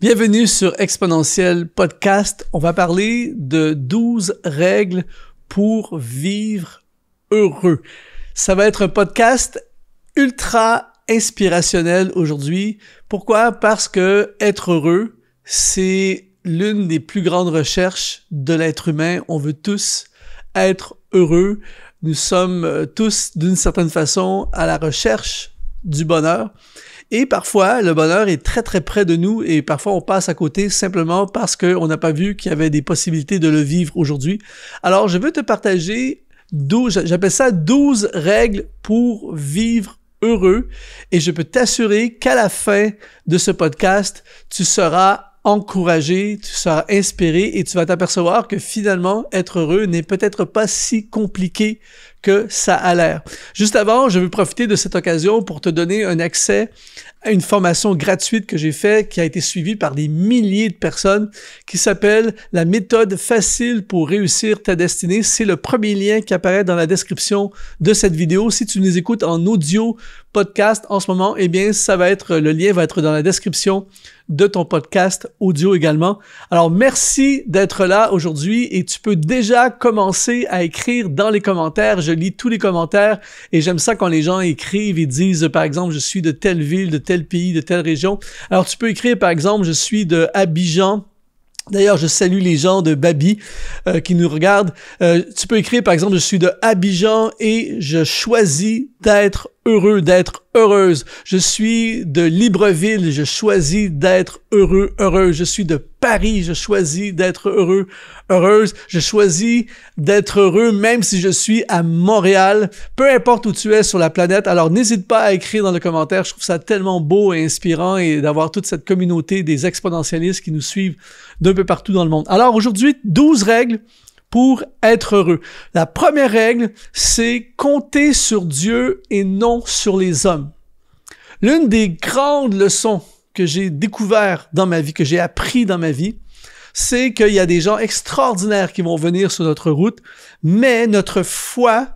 Bienvenue sur Exponentiel Podcast. On va parler de 12 règles pour vivre heureux. Ça va être un podcast ultra inspirationnel aujourd'hui. Pourquoi? Parce que être heureux, c'est l'une des plus grandes recherches de l'être humain. On veut tous être heureux. Nous sommes euh, tous, d'une certaine façon, à la recherche du bonheur. Et parfois, le bonheur est très très près de nous et parfois on passe à côté simplement parce qu'on n'a pas vu qu'il y avait des possibilités de le vivre aujourd'hui. Alors, je veux te partager 12, j'appelle ça 12 règles pour vivre heureux et je peux t'assurer qu'à la fin de ce podcast, tu seras encouragé, tu seras inspiré et tu vas t'apercevoir que finalement, être heureux n'est peut-être pas si compliqué que ça a l'air. Juste avant, je veux profiter de cette occasion pour te donner un accès une formation gratuite que j'ai faite qui a été suivie par des milliers de personnes qui s'appelle la méthode facile pour réussir ta destinée. C'est le premier lien qui apparaît dans la description de cette vidéo. Si tu nous écoutes en audio podcast en ce moment, eh bien, ça va être, le lien va être dans la description de ton podcast audio également. Alors, merci d'être là aujourd'hui et tu peux déjà commencer à écrire dans les commentaires. Je lis tous les commentaires et j'aime ça quand les gens écrivent et disent, par exemple, je suis de telle ville, de tel pays, de telle région. Alors tu peux écrire par exemple, je suis de Abidjan. D'ailleurs, je salue les gens de Babi euh, qui nous regardent. Euh, tu peux écrire, par exemple, je suis de Abidjan et je choisis d'être heureux d'être heureuse. Je suis de Libreville, je choisis d'être heureux, heureux. Je suis de Paris, je choisis d'être heureux, heureuse. Je choisis d'être heureux même si je suis à Montréal, peu importe où tu es sur la planète. Alors n'hésite pas à écrire dans le commentaire, je trouve ça tellement beau et inspirant et d'avoir toute cette communauté des exponentialistes qui nous suivent d'un peu partout dans le monde. Alors aujourd'hui, 12 règles pour être heureux. La première règle, c'est compter sur Dieu et non sur les hommes. L'une des grandes leçons que j'ai découvert dans ma vie, que j'ai appris dans ma vie, c'est qu'il y a des gens extraordinaires qui vont venir sur notre route, mais notre foi,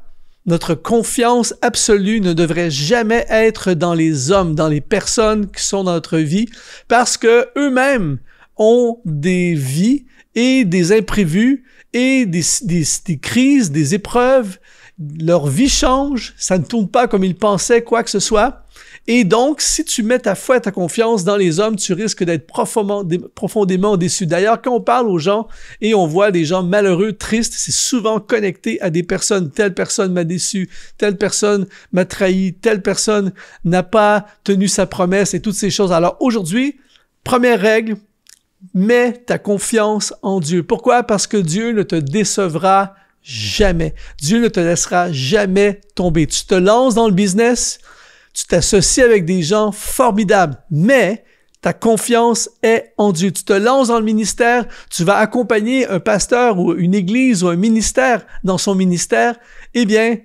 notre confiance absolue ne devrait jamais être dans les hommes, dans les personnes qui sont dans notre vie, parce que eux-mêmes ont des vies et des imprévus et des, crises, des épreuves, leur vie change, ça ne tourne pas comme ils pensaient, quoi que ce soit. Et donc, si tu mets ta foi et ta confiance dans les hommes, tu risques d'être profondément, profondément déçu. D'ailleurs, quand on parle aux gens et on voit des gens malheureux, tristes, c'est souvent connecté à des personnes. Telle personne m'a déçu, telle personne m'a trahi, telle personne n'a pas tenu sa promesse et toutes ces choses. Alors aujourd'hui, première règle, mets ta confiance en Dieu. Pourquoi? Parce que Dieu ne te décevra jamais. Dieu ne te laissera jamais tomber. Tu te lances dans le business, tu t'associes avec des gens formidables, mais ta confiance est en Dieu. Tu te lances dans le ministère, tu vas accompagner un pasteur ou une église ou un ministère dans son ministère, eh bien,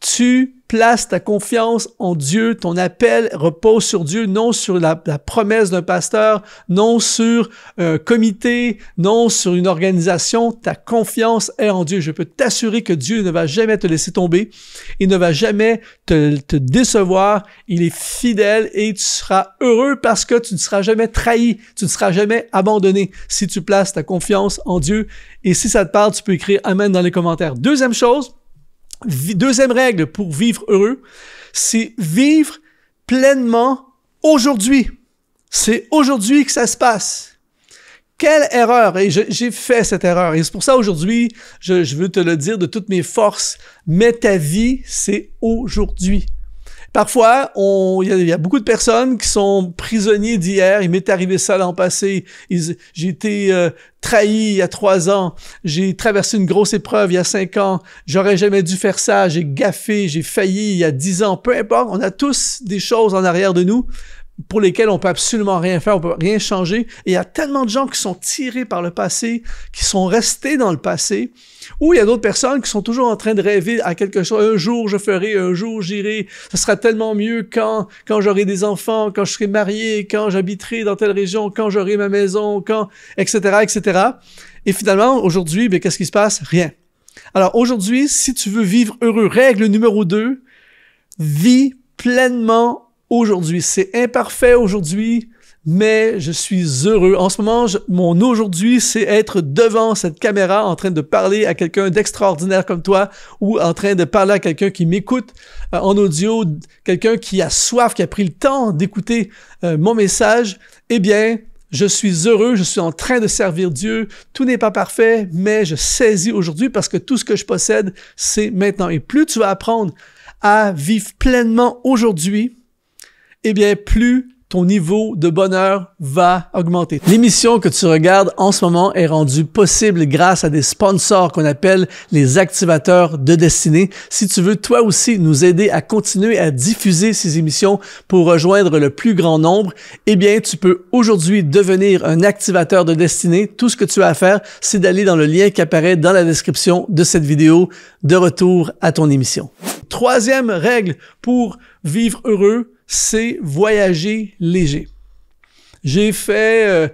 tu place ta confiance en Dieu, ton appel repose sur Dieu, non sur la, promesse d'un pasteur, non sur un comité, non sur une organisation. Ta confiance est en Dieu. Je peux t'assurer que Dieu ne va jamais te laisser tomber. Il ne va jamais te décevoir. Il est fidèle et tu seras heureux parce que tu ne seras jamais trahi. Tu ne seras jamais abandonné si tu places ta confiance en Dieu. Et si ça te parle, tu peux écrire Amen dans les commentaires. Deuxième chose, Deuxième règle pour vivre heureux, c'est vivre pleinement aujourd'hui. C'est aujourd'hui que ça se passe. Quelle erreur! Et j'ai fait cette erreur. Et c'est pour ça aujourd'hui, je, je veux te le dire de toutes mes forces. Mais ta vie, c'est aujourd'hui. Parfois, il y, a beaucoup de personnes qui sont prisonniers d'hier. Il m'est arrivé ça l'an passé. J'ai été euh, trahi il y a trois ans. J'ai traversé une grosse épreuve il y a cinq ans. J'aurais jamais dû faire ça. J'ai gaffé. J'ai failli il y a dix ans. Peu importe. On a tous des choses en arrière de nous pour lesquels on peut absolument rien faire, on peut rien changer. Et il y a tellement de gens qui sont tirés par le passé, qui sont restés dans le passé, ou il y a d'autres personnes qui sont toujours en train de rêver à quelque chose. Un jour je ferai, un jour j'irai. Ce sera tellement mieux quand quand j'aurai des enfants, quand je serai marié, quand j'habiterai dans telle région, quand j'aurai ma maison, quand etc etc. Et finalement aujourd'hui, ben qu'est-ce qui se passe Rien. Alors aujourd'hui, si tu veux vivre heureux, règle numéro 2, vis pleinement aujourd'hui. C'est imparfait aujourd'hui, mais je suis heureux. En ce moment, mon aujourd'hui, c'est être devant cette caméra en train de parler à quelqu'un d'extraordinaire comme toi ou en train de parler à quelqu'un qui m'écoute euh, en audio, quelqu'un qui a soif, qui a pris le temps d'écouter euh, mon message. Eh bien, je suis heureux, je suis en train de servir Dieu. Tout n'est pas parfait, mais je saisis aujourd'hui parce que tout ce que je possède, c'est maintenant. Et plus tu vas apprendre à vivre pleinement aujourd'hui, eh bien, plus ton niveau de bonheur va augmenter. L'émission que tu regardes en ce moment est rendue possible grâce à des sponsors qu'on appelle les activateurs de destinée. Si tu veux toi aussi nous aider à continuer à diffuser ces émissions pour rejoindre le plus grand nombre, eh bien, tu peux aujourd'hui devenir un activateur de destinée. Tout ce que tu as à faire, c'est d'aller dans le lien qui apparaît dans la description de cette vidéo. De retour à ton émission. Troisième règle pour vivre heureux, c'est voyager léger. J'ai fait euh,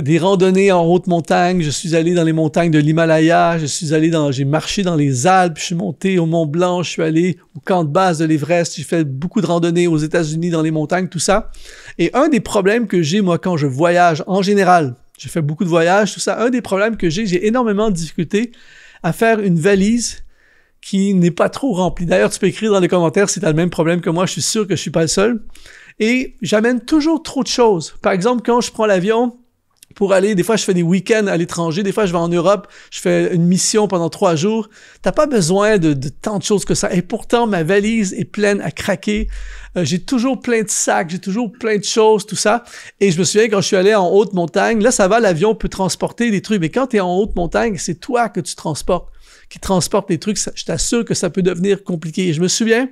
des randonnées en haute montagne, je suis allé dans les montagnes de l'Himalaya, je suis allé dans j'ai marché dans les Alpes, je suis monté au Mont Blanc, je suis allé au camp de base de l'Everest, j'ai fait beaucoup de randonnées aux États-Unis dans les montagnes, tout ça. Et un des problèmes que j'ai moi quand je voyage en général, j'ai fait beaucoup de voyages, tout ça, un des problèmes que j'ai, j'ai énormément de difficultés à faire une valise qui n'est pas trop rempli. D'ailleurs, tu peux écrire dans les commentaires si tu as le même problème que moi, je suis sûr que je suis pas le seul. Et j'amène toujours trop de choses. Par exemple, quand je prends l'avion, pour aller. Des fois, je fais des week-ends à l'étranger. Des fois, je vais en Europe. Je fais une mission pendant trois jours. T'as pas besoin de, tant de choses que ça. Et pourtant, ma valise est pleine à craquer. Euh, j'ai toujours plein de sacs. J'ai toujours plein de choses, tout ça. Et je me souviens quand je suis allé en haute montagne. Là, ça va. L'avion peut transporter des trucs. Mais quand tu es en haute montagne, c'est toi que tu transportes qui transporte des trucs, je t'assure que ça peut devenir compliqué. Et je me souviens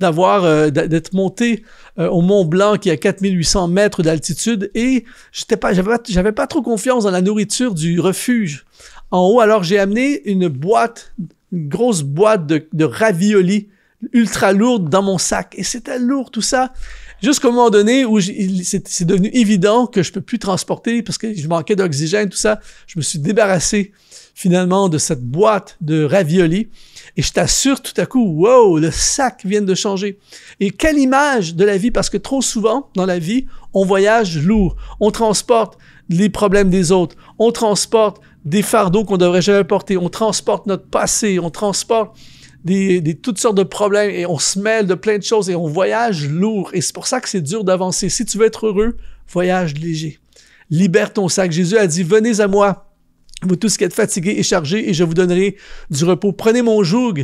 d'avoir euh, d'être monté euh, au Mont Blanc qui est à 4800 mètres d'altitude et j'étais pas j'avais pas trop confiance dans la nourriture du refuge en haut alors j'ai amené une boîte une grosse boîte de, de raviolis ultra lourde dans mon sac et c'était lourd tout ça jusqu'au moment donné où c'est devenu évident que je peux plus transporter parce que je manquais d'oxygène tout ça je me suis débarrassé finalement de cette boîte de raviolis. Et je t'assure tout à coup, wow, le sac vient de changer. Et quelle image de la vie, parce que trop souvent dans la vie, on voyage lourd, on transporte les problèmes des autres, on transporte des fardeaux qu'on devrait jamais porter, on transporte notre passé, on transporte des, des, toutes sortes de problèmes et on se mêle de plein de choses et on voyage lourd. Et c'est pour ça que c'est dur d'avancer. Si tu veux être heureux, voyage léger. Libère ton sac. Jésus a dit, venez à moi, vous tous qui êtes fatigués et chargés, et je vous donnerai du repos. Prenez mon joug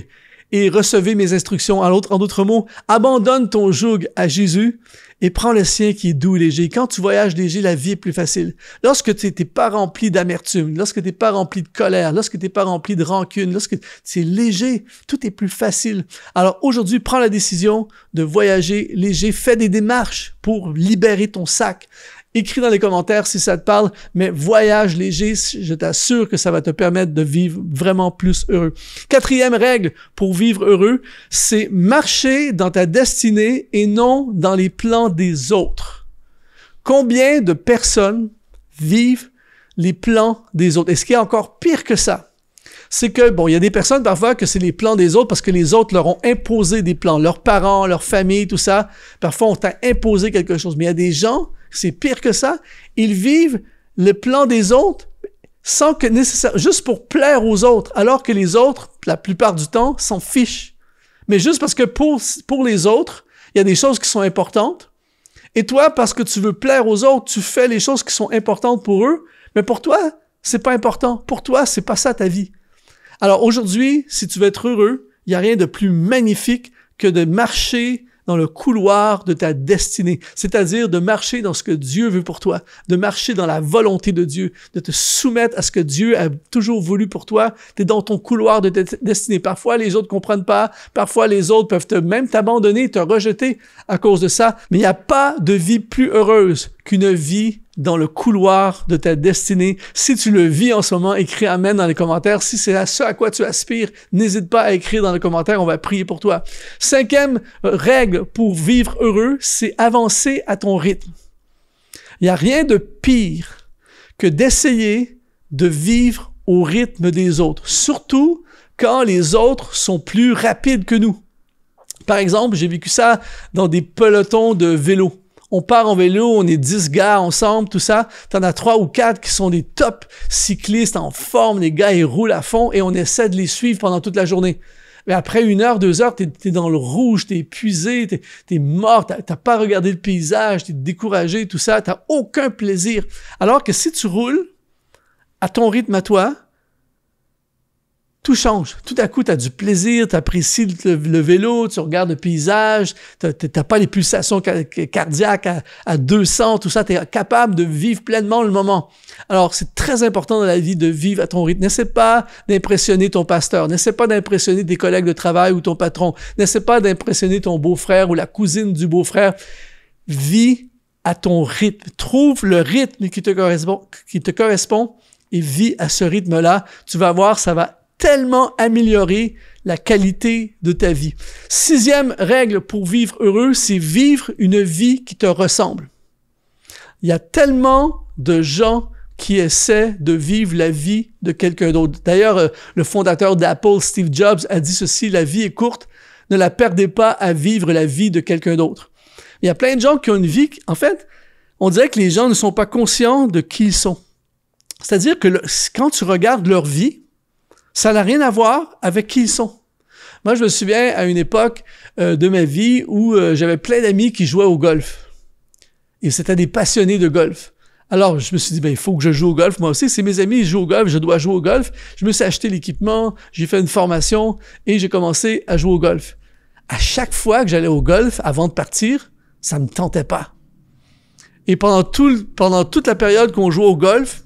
et recevez mes instructions. En d'autres mots, abandonne ton joug à Jésus et prends le sien qui est doux et léger. Quand tu voyages léger, la vie est plus facile. Lorsque tu n'es pas rempli d'amertume, lorsque tu n'es pas rempli de colère, lorsque tu n'es pas rempli de rancune, lorsque c'est léger, tout est plus facile. Alors aujourd'hui, prends la décision de voyager léger. Fais des démarches pour libérer ton sac Écris dans les commentaires si ça te parle, mais voyage léger, je t'assure que ça va te permettre de vivre vraiment plus heureux. Quatrième règle pour vivre heureux, c'est marcher dans ta destinée et non dans les plans des autres. Combien de personnes vivent les plans des autres? Et ce qui est encore pire que ça, c'est que, bon, il y a des personnes parfois que c'est les plans des autres parce que les autres leur ont imposé des plans. Leurs parents, leur famille, tout ça. Parfois, on t'a imposé quelque chose. Mais il y a des gens c'est pire que ça, ils vivent le plan des autres sans que nécessaire, juste pour plaire aux autres, alors que les autres, la plupart du temps, s'en fichent. Mais juste parce que pour, pour les autres, il y a des choses qui sont importantes. Et toi, parce que tu veux plaire aux autres, tu fais les choses qui sont importantes pour eux. Mais pour toi, c'est pas important. Pour toi, c'est pas ça ta vie. Alors aujourd'hui, si tu veux être heureux, il n'y a rien de plus magnifique que de marcher dans le couloir de ta destinée, c'est-à-dire de marcher dans ce que Dieu veut pour toi, de marcher dans la volonté de Dieu, de te soumettre à ce que Dieu a toujours voulu pour toi. Tu es dans ton couloir de ta destinée. Parfois, les autres comprennent pas. Parfois, les autres peuvent même t'abandonner, te rejeter à cause de ça. Mais il n'y a pas de vie plus heureuse qu'une vie dans le couloir de ta destinée. Si tu le vis en ce moment, écris Amen dans les commentaires. Si c'est à ce à quoi tu aspires, n'hésite pas à écrire dans les commentaires, on va prier pour toi. Cinquième règle pour vivre heureux, c'est avancer à ton rythme. Il n'y a rien de pire que d'essayer de vivre au rythme des autres, surtout quand les autres sont plus rapides que nous. Par exemple, j'ai vécu ça dans des pelotons de vélo on part en vélo, on est 10 gars ensemble, tout ça. T'en as trois ou quatre qui sont des top cyclistes en forme, les gars, ils roulent à fond et on essaie de les suivre pendant toute la journée. Mais après une heure, deux heures, t'es dans le rouge, t'es épuisé, t'es es mort, t'as pas regardé le paysage, t'es découragé, tout ça, t'as aucun plaisir. Alors que si tu roules à ton rythme à toi, tout change. Tout à coup, tu as du plaisir, tu apprécies le, vélo, tu regardes le paysage, tu pas les pulsations cardiaques à, 200, tout ça, tu es capable de vivre pleinement le moment. Alors, c'est très important dans la vie de vivre à ton rythme. N'essaie pas d'impressionner ton pasteur, n'essaie pas d'impressionner tes collègues de travail ou ton patron, n'essaie pas d'impressionner ton beau-frère ou la cousine du beau-frère. Vis à ton rythme. Trouve le rythme qui te correspond, qui te correspond et vis à ce rythme-là. Tu vas voir, ça va tellement améliorer la qualité de ta vie. Sixième règle pour vivre heureux, c'est vivre une vie qui te ressemble. Il y a tellement de gens qui essaient de vivre la vie de quelqu'un d'autre. D'ailleurs, euh, le fondateur d'Apple, Steve Jobs, a dit ceci, la vie est courte, ne la perdez pas à vivre la vie de quelqu'un d'autre. Il y a plein de gens qui ont une vie, en fait, on dirait que les gens ne sont pas conscients de qui ils sont. C'est-à-dire que quand tu regardes leur vie, ça n'a rien à voir avec qui ils sont. Moi, je me souviens à une époque euh, de ma vie où euh, j'avais plein d'amis qui jouaient au golf. Et c'était des passionnés de golf. Alors, je me suis dit, ben, il faut que je joue au golf. Moi aussi, c'est mes amis, ils jouent au golf, je dois jouer au golf. Je me suis acheté l'équipement, j'ai fait une formation et j'ai commencé à jouer au golf. À chaque fois que j'allais au golf avant de partir, ça me tentait pas. Et pendant, tout, pendant toute la période qu'on jouait au golf,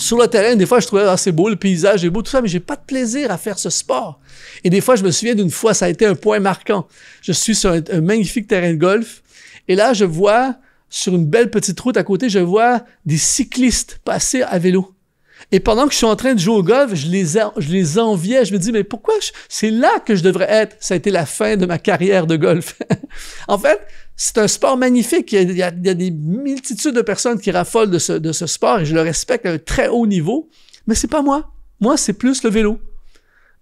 sur le terrain, des fois, je trouvais, assez ah, beau, le paysage est beau, tout ça, mais j'ai pas de plaisir à faire ce sport. Et des fois, je me souviens d'une fois, ça a été un point marquant. Je suis sur un, magnifique terrain de golf, et là, je vois, sur une belle petite route à côté, je vois des cyclistes passer à vélo. Et pendant que je suis en train de jouer au golf, je les, je les enviais. Je me dis, mais pourquoi c'est là que je devrais être? Ça a été la fin de ma carrière de golf. en fait, c'est un sport magnifique. Il y, a, des multitudes de personnes qui raffolent de ce, sport et je le respecte à un très haut niveau. Mais c'est pas moi. Moi, c'est plus le vélo.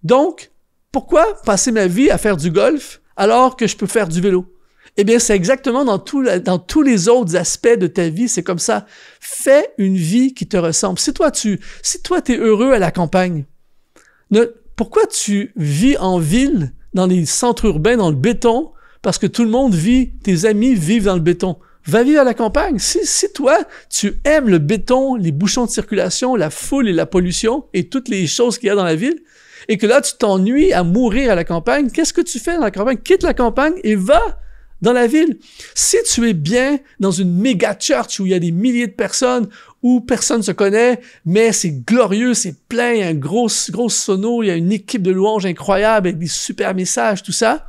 Donc, pourquoi passer ma vie à faire du golf alors que je peux faire du vélo? Eh bien, c'est exactement dans, tous les autres aspects de ta vie, c'est comme ça. Fais une vie qui te ressemble. Si toi, tu si toi, es heureux à la campagne, pourquoi tu vis en ville, dans les centres urbains, dans le béton, parce que tout le monde vit, tes amis vivent dans le béton. Va vivre à la campagne. Si, toi, tu aimes le béton, les bouchons de circulation, la foule et la pollution et toutes les choses qu'il y a dans la ville, et que là, tu t'ennuies à mourir à la campagne, qu'est-ce que tu fais dans la campagne? Quitte la campagne et va dans la ville. Si tu es bien dans une méga church où il y a des milliers de personnes, où personne ne se connaît, mais c'est glorieux, c'est plein, il y a un gros, gros sono, il y a une équipe de louanges incroyable avec des super messages, tout ça,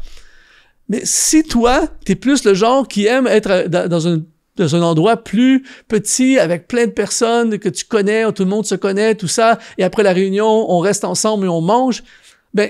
mais si toi, t'es plus le genre qui aime être euh, dans, un, endroit plus petit, avec plein de personnes que tu connais, tout le monde se connaît, tout ça, et après la réunion, on reste ensemble et on mange, ben,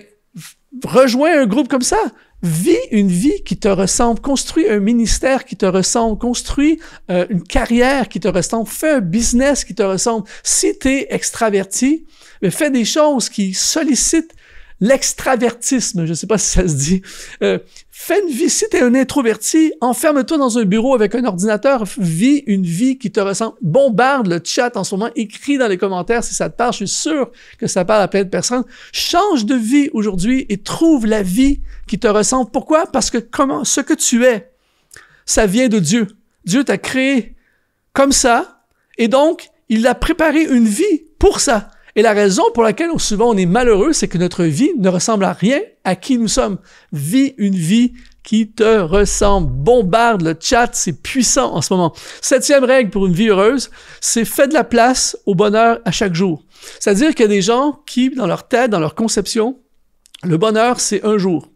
rejoins un groupe comme ça. Vis une vie qui te ressemble, construis un ministère qui te ressemble, construis euh, une carrière qui te ressemble, fais un business qui te ressemble. Si tu es extraverti, mais ben, fais des choses qui sollicitent l'extravertisme, je ne sais pas si ça se dit. Euh, fais une vie, si tu es un introverti, enferme-toi dans un bureau avec un ordinateur, vis une vie qui te ressemble. Bombarde le chat en ce moment, écris dans les commentaires si ça te parle, je suis sûr que ça parle à plein de personnes. Change de vie aujourd'hui et trouve la vie qui te ressemble. Pourquoi? Parce que comment, ce que tu es, ça vient de Dieu. Dieu t'a créé comme ça et donc il a préparé une vie pour ça. Et la raison pour laquelle souvent on est malheureux, c'est que notre vie ne ressemble à rien à qui nous sommes. Vis une vie qui te ressemble. Bombarde le chat, c'est puissant en ce moment. Septième règle pour une vie heureuse, c'est fait de la place au bonheur à chaque jour. C'est-à-dire qu'il y a des gens qui, dans leur tête, dans leur conception, le bonheur, c'est un jour.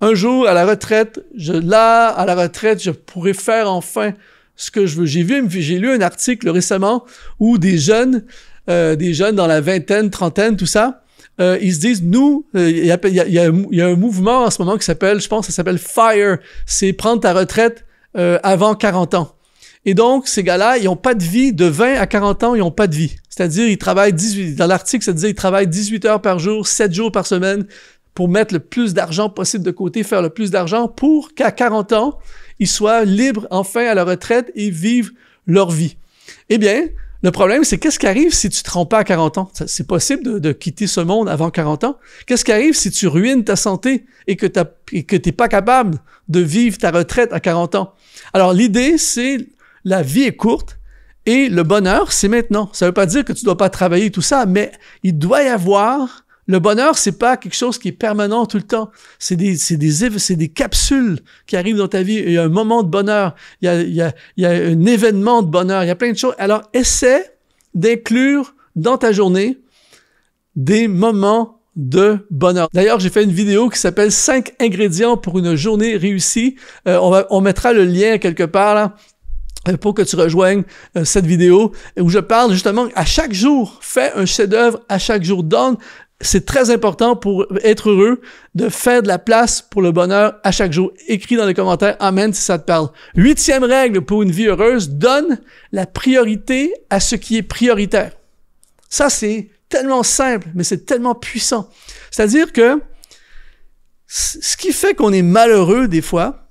Un jour, à la retraite, je, là, à la retraite, je pourrais faire enfin ce que je veux. J'ai vu, j'ai lu un article récemment où des jeunes euh, des jeunes dans la vingtaine, trentaine, tout ça, euh, ils se disent, nous, il y, a, un mouvement en ce moment qui s'appelle, je pense, ça s'appelle FIRE, c'est prendre ta retraite euh, avant 40 ans. Et donc, ces gars-là, ils n'ont pas de vie. De 20 à 40 ans, ils n'ont pas de vie. C'est-à-dire, ils travaillent 18... Dans l'article, ça dit ils travaillent 18 heures par jour, 7 jours par semaine pour mettre le plus d'argent possible de côté, faire le plus d'argent pour qu'à 40 ans, ils soient libres enfin à la retraite et vivent leur vie. Eh bien, le problème, c'est qu'est-ce qui arrive si tu te trompes pas à 40 ans? C'est possible de, de, quitter ce monde avant 40 ans. Qu'est-ce qui arrive si tu ruines ta santé et que tu n'es pas capable de vivre ta retraite à 40 ans? Alors, l'idée, c'est la vie est courte et le bonheur, c'est maintenant. Ça ne veut pas dire que tu ne dois pas travailler tout ça, mais il doit y avoir le bonheur, c'est pas quelque chose qui est permanent tout le temps. C'est des, c'est des, c'est des capsules qui arrivent dans ta vie. Il y a un moment de bonheur. Il y a, il y a, un événement de bonheur. Il y a plein de choses. Alors, essaie d'inclure dans ta journée des moments de bonheur. D'ailleurs, j'ai fait une vidéo qui s'appelle 5 ingrédients pour une journée réussie. Euh, on, va, on mettra le lien quelque part là euh, pour que tu rejoignes euh, cette vidéo où je parle justement à chaque jour, fais un chef-d'œuvre à chaque jour, donne c'est très important pour être heureux de faire de la place pour le bonheur à chaque jour. Écris dans les commentaires Amen si ça te parle. Huitième règle pour une vie heureuse, donne la priorité à ce qui est prioritaire. Ça, c'est tellement simple, mais c'est tellement puissant. C'est-à-dire que ce qui fait qu'on est malheureux des fois,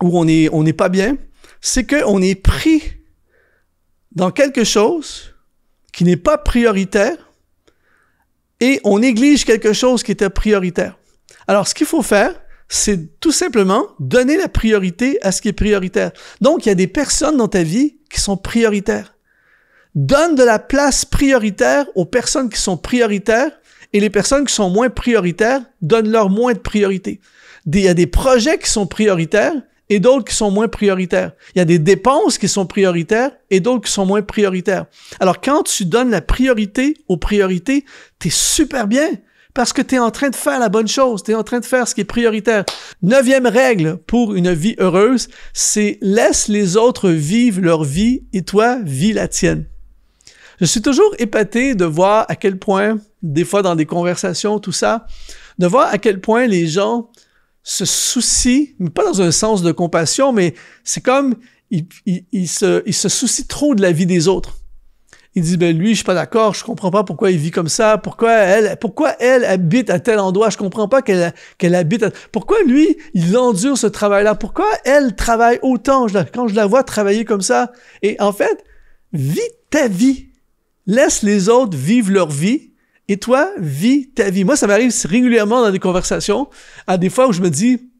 ou on n'est on n'est pas bien, c'est qu'on est pris dans quelque chose qui n'est pas prioritaire et on néglige quelque chose qui était prioritaire. Alors, ce qu'il faut faire, c'est tout simplement donner la priorité à ce qui est prioritaire. Donc, il y a des personnes dans ta vie qui sont prioritaires. Donne de la place prioritaire aux personnes qui sont prioritaires et les personnes qui sont moins prioritaires, donnent leur moins de priorité. Il y a des projets qui sont prioritaires et d'autres qui sont moins prioritaires. Il y a des dépenses qui sont prioritaires et d'autres qui sont moins prioritaires. Alors quand tu donnes la priorité aux priorités, t'es super bien parce que tu es en train de faire la bonne chose, tu es en train de faire ce qui est prioritaire. Neuvième règle pour une vie heureuse, c'est laisse les autres vivre leur vie et toi vis la tienne. Je suis toujours épaté de voir à quel point, des fois dans des conversations, tout ça, de voir à quel point les gens se soucie, mais pas dans un sens de compassion, mais c'est comme il, il, se, il, se, soucie trop de la vie des autres. Il dit, ben lui, je suis pas d'accord, je comprends pas pourquoi il vit comme ça, pourquoi elle, pourquoi elle habite à tel endroit, je comprends pas qu'elle qu'elle habite Pourquoi lui, il endure ce travail-là, pourquoi elle travaille autant je quand je la vois travailler comme ça. Et en fait, vis ta vie. Laisse les autres vivre leur vie et toi, vis ta vie. Moi, ça m'arrive régulièrement dans des conversations, à des fois où je me dis,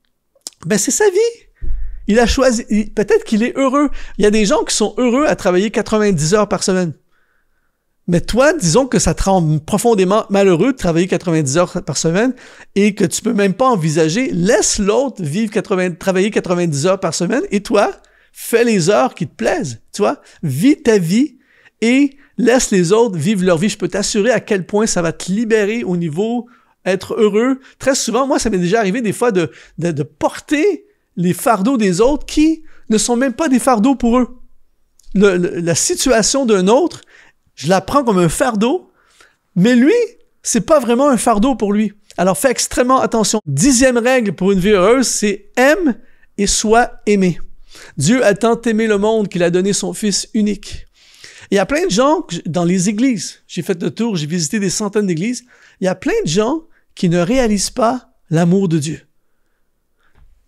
ben c'est sa vie. Il a choisi, peut-être qu'il est heureux. Il y a des gens qui sont heureux à travailler 90 heures par semaine. Mais toi, disons que ça te rend profondément malheureux de travailler 90 heures par semaine et que tu peux même pas envisager, laisse l'autre vivre travailler 90 heures par semaine et toi, fais les heures qui te plaisent, tu vois. Vis ta vie et laisse les autres vivre leur vie. Je peux t'assurer à quel point ça va te libérer au niveau être heureux. Très souvent, moi, ça m'est déjà arrivé des fois de, porter les fardeaux des autres qui ne sont même pas des fardeaux pour eux. la situation d'un autre, je la prends comme un fardeau, mais lui, c'est pas vraiment un fardeau pour lui. Alors fais extrêmement attention. Dixième règle pour une vie heureuse, c'est aime et sois aimé. Dieu a tant aimé le monde qu'il a donné son Fils unique. Il y a plein de gens dans les églises. J'ai fait le tour, j'ai visité des centaines d'églises. Il y a plein de gens qui ne réalisent pas l'amour de Dieu.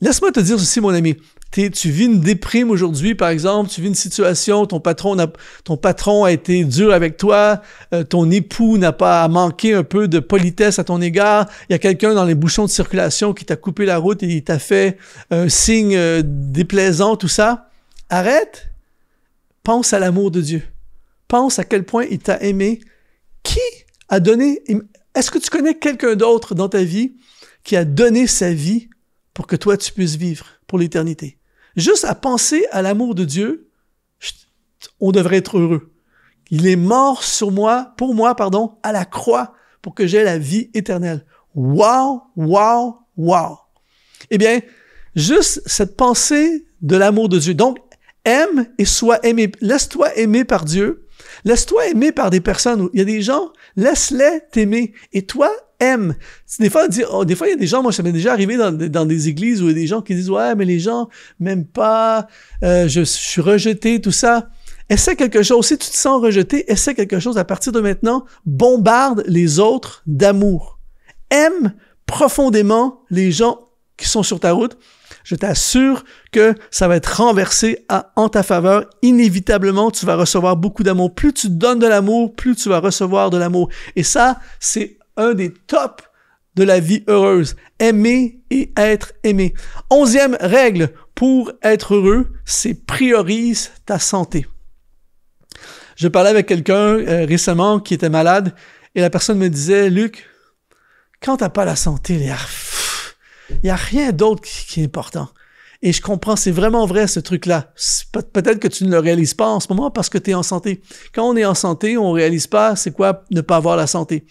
Laisse-moi te dire ceci, mon ami. tu vis une déprime aujourd'hui, par exemple, tu vis une situation, ton patron, a, ton patron a été dur avec toi, euh, ton époux n'a pas manqué un peu de politesse à ton égard, il y a quelqu'un dans les bouchons de circulation qui t'a coupé la route et il t'a fait un signe euh, déplaisant, tout ça. Arrête, pense à l'amour de Dieu pense à quel point il t'a aimé, qui a donné, est-ce que tu connais quelqu'un d'autre dans ta vie qui a donné sa vie pour que toi tu puisses vivre pour l'éternité? Juste à penser à l'amour de Dieu, on devrait être heureux. Il est mort sur moi, pour moi, pardon, à la croix pour que j'aie la vie éternelle. Wow, wow, wow. Eh bien, juste cette pensée de l'amour de Dieu. Donc, aime et sois aimé. Laisse-toi aimer par Dieu Laisse-toi aimer par des personnes. Il y a des gens, laisse-les t'aimer. Et toi, aime. Des fois, pas oh, des fois, il y a des gens, moi, ça m'est déjà arrivé dans, dans, des églises où il y a des gens qui disent, ouais, mais les gens m'aiment pas, euh, je, je, suis rejeté, tout ça. Essaie quelque chose. Si tu te sens rejeté, essaie quelque chose à partir de maintenant. Bombarde les autres d'amour. Aime profondément les gens qui sont sur ta route je t'assure que ça va être renversé en ta faveur. Inévitablement, tu vas recevoir beaucoup d'amour. Plus tu donnes de l'amour, plus tu vas recevoir de l'amour. Et ça, c'est un des tops de la vie heureuse. Aimer et être aimé. Onzième règle pour être heureux, c'est priorise ta santé. Je parlais avec quelqu'un euh, récemment qui était malade et la personne me disait, Luc, quand t'as pas la santé, les il n'y a rien d'autre qui, est important. Et je comprends, c'est vraiment vrai ce truc-là. Peut-être que tu ne le réalises pas en ce moment parce que tu es en santé. Quand on est en santé, on ne réalise pas c'est quoi ne pas avoir la santé.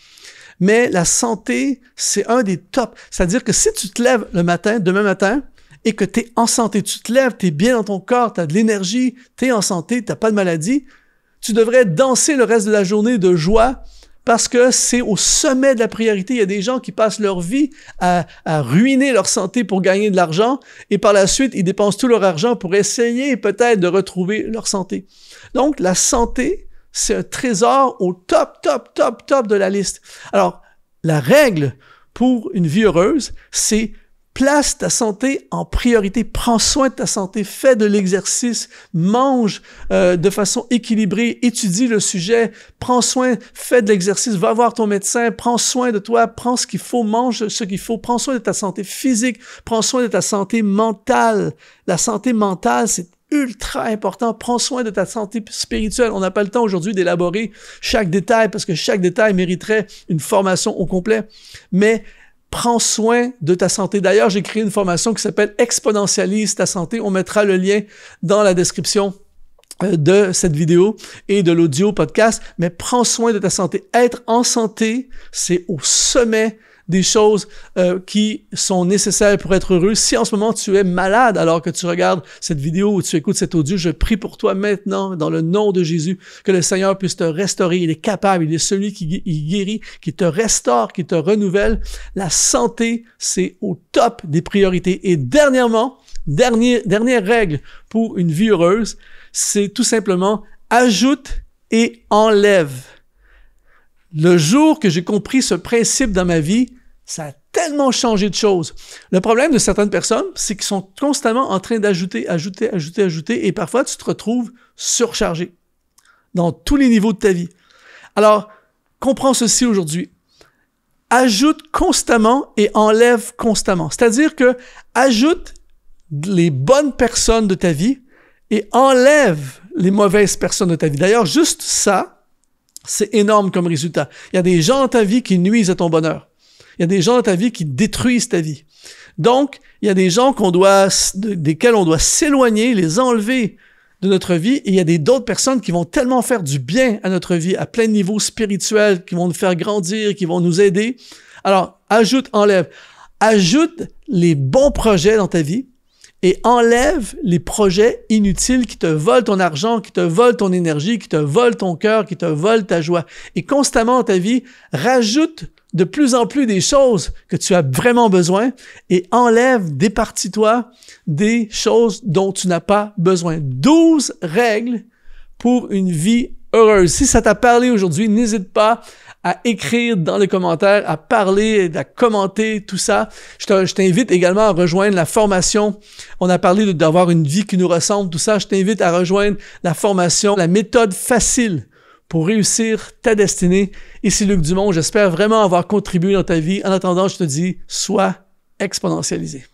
Mais la santé, c'est un des tops. C'est-à-dire que si tu te lèves le matin, demain matin, et que tu es en santé, tu te lèves, tu es bien dans ton corps, tu as de l'énergie, tu es en santé, tu n'as pas de maladie, tu devrais danser le reste de la journée de joie parce que c'est au sommet de la priorité. Il y a des gens qui passent leur vie à, ruiner leur santé pour gagner de l'argent et par la suite, ils dépensent tout leur argent pour essayer peut-être de retrouver leur santé. Donc, la santé, c'est un trésor au top, top, top, top de la liste. Alors, la règle pour une vie heureuse, c'est place ta santé en priorité, prends soin de ta santé, fais de l'exercice, mange euh, de façon équilibrée, étudie le sujet, prends soin, fais de l'exercice, va voir ton médecin, prends soin de toi, prends ce qu'il faut, mange ce qu'il faut, prends soin de ta santé physique, prends soin de ta santé mentale. La santé mentale, c'est ultra important. Prends soin de ta santé spirituelle. On n'a pas le temps aujourd'hui d'élaborer chaque détail parce que chaque détail mériterait une formation au complet. Mais prends soin de ta santé. D'ailleurs, j'ai créé une formation qui s'appelle Exponentialise ta santé. On mettra le lien dans la description euh, de cette vidéo et de l'audio podcast, mais prends soin de ta santé. Être en santé, c'est au sommet des choses euh, qui sont nécessaires pour être heureux. Si en ce moment tu es malade alors que tu regardes cette vidéo ou tu écoutes cet audio, je prie pour toi maintenant dans le nom de Jésus que le Seigneur puisse te restaurer. Il est capable, il est celui qui guérit, qui te restaure, qui te renouvelle. La santé, c'est au top des priorités. Et dernièrement, dernière règle pour une vie heureuse, c'est tout simplement ajoute et enlève. Le jour que j'ai compris ce principe dans ma vie, ça a tellement changé de choses. Le problème de certaines personnes, c'est qu'ils sont constamment en train d'ajouter, ajouter, ajouter, ajouter, et parfois tu te retrouves surchargé dans tous les niveaux de ta vie. Alors, comprends ceci aujourd'hui. Ajoute constamment et enlève constamment. C'est-à-dire que ajoute les bonnes personnes de ta vie et enlève les mauvaises personnes de ta vie. D'ailleurs, juste ça, c'est énorme comme résultat. Il y a des gens dans ta vie qui nuisent à ton bonheur. Il y a des gens dans ta vie qui détruisent ta vie. Donc, il y a des gens qu'on doit, desquels on doit s'éloigner, les enlever de notre vie. Et il y a des d'autres personnes qui vont tellement faire du bien à notre vie, à plein niveau spirituel, qui vont nous faire grandir, qui vont nous aider. Alors, ajoute, enlève. Ajoute les bons projets dans ta vie et enlève les projets inutiles qui te volent ton argent, qui te volent ton énergie, qui te volent ton cœur, qui te volent ta joie. Et constamment ta vie, rajoute de plus en plus des choses que tu as vraiment besoin et enlève, départis-toi des choses dont tu n'as pas besoin. 12 règles pour une vie heureuse. Si ça t'a parlé aujourd'hui, n'hésite pas à écrire dans les commentaires, à parler, à commenter, tout ça. Je t'invite également à rejoindre la formation. On a parlé d'avoir une vie qui nous ressemble, tout ça. Je t'invite à rejoindre la formation, la méthode facile pour réussir ta destinée. Ici Luc Dumont, j'espère vraiment avoir contribué dans ta vie. En attendant, je te dis, sois exponentialisé.